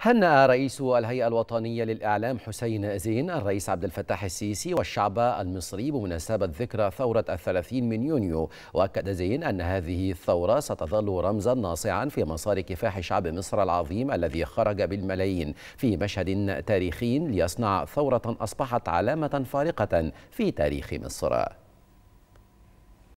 هنأ رئيس الهيئة الوطنية للإعلام حسين زين الرئيس عبد الفتاح السيسي والشعب المصري بمناسبة ذكرى ثورة الثلاثين من يونيو وأكد زين أن هذه الثورة ستظل رمزا ناصعا في مسار كفاح شعب مصر العظيم الذي خرج بالملايين في مشهد تاريخي ليصنع ثورة أصبحت علامة فارقة في تاريخ مصر